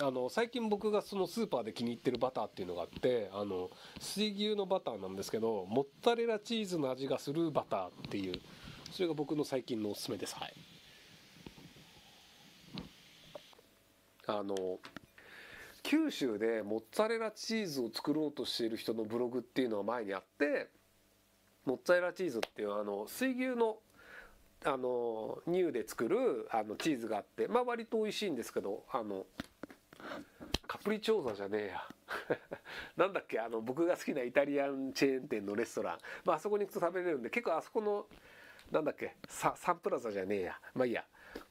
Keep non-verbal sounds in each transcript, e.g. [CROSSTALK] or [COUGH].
あの最近僕がそのスーパーで気に入ってるバターっていうのがあってあの水牛のバターなんですけどモッツァレラチーズの味がするバターっていうそれが僕の最近のおすすめですはいあの九州でモッツァレラチーズを作ろうとしている人のブログっていうのは前にあってモッツァレラチーズっていうあの水牛のあの乳で作るあのチーズがあってまあ割と美味しいんですけどあのカプリチョーザじゃねえや [LAUGHS] なんだっけあの僕が好きなイタリアンチェーン店のレストラン、まあ、あそこに行くと食べれるんで結構あそこのなんだっけササンプラザじゃねえやまあいいや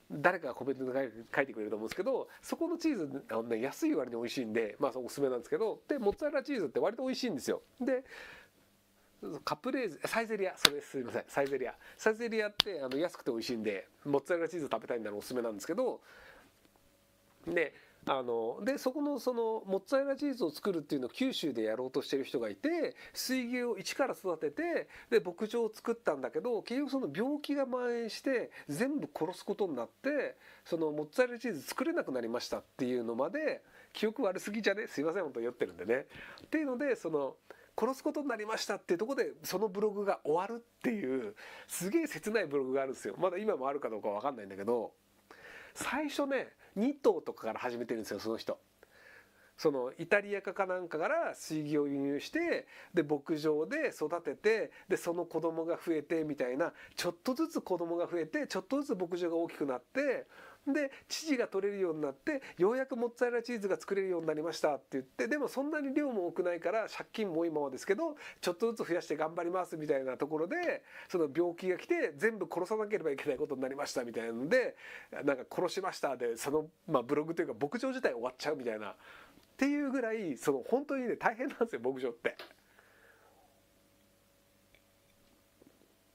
誰かがコメントで書いてくれると思うんですけどそこのチーズあの、ね、安い割に美味しいんで、まあ、おすすめなんですけどでモッツァレラチーズって割と美味しいんですよでカプレーゼサイゼリアそれすいませんサイゼリアサイゼリアってあの安くて美味しいんでモッツァレラチーズ食べたいならおすすめなんですけどであのでそこのそのモッツァレラチーズを作るっていうのを九州でやろうとしてる人がいて水牛を一から育ててで牧場を作ったんだけど結局その病気が蔓延して全部殺すことになってそのモッツァレラチーズ作れなくなりましたっていうのまで記憶悪すぎじゃねすいません本当酔ってるんでね。っていうのでその殺すことになりましたっていうとこでそのブログが終わるっていうすげえ切ないブログがあるんですよまだ今もあるかどうかわかんないんだけど最初ね2頭とかから始めてるんですよその人。そのイタリアかかなんかから水牛を輸入してで牧場で育ててでその子供が増えてみたいなちょっとずつ子供が増えてちょっとずつ牧場が大きくなってで父が取れるようになってようやくモッツァレラチーズが作れるようになりましたって言ってでもそんなに量も多くないから借金も多いままですけどちょっとずつ増やして頑張りますみたいなところでその病気が来て全部殺さなければいけないことになりましたみたいなのでなんか殺しましたでその、まあ、ブログというか牧場自体終わっちゃうみたいなっていうぐらいその本当にね大変なんですよ牧場って。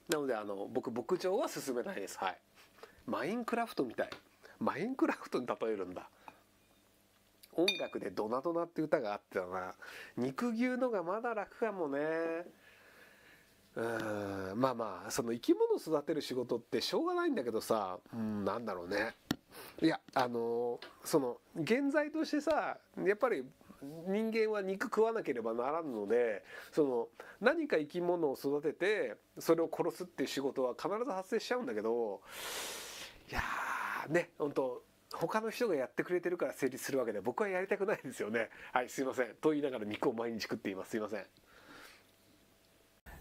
なのであの僕牧場は進めないですはいマインクラフトみたいマインクラフトに例えるんだ音楽で「ドナドナ」って歌があってたな肉牛のがまだ楽かもねうんまあまあその生き物育てる仕事ってしょうがないんだけどさうんなんだろうねいやあのー、その現在としてさやっぱり人間は肉食わなければならんのでその何か生き物を育ててそれを殺すっていう仕事は必ず発生しちゃうんだけどあね本当他の人がやってくれてるから成立するわけで僕はやりたくないですよねはいすいませんと言いながら肉を毎日食っていますすいません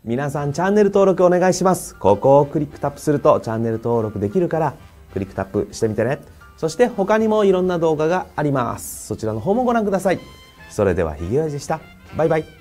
皆さんチャンネル登録お願いしますここをクリックタップするとチャンネル登録できるからクリックタップしてみてねそして他にもいろんな動画がありますそちらの方もご覧くださいそれではひげ味でしたバイバイ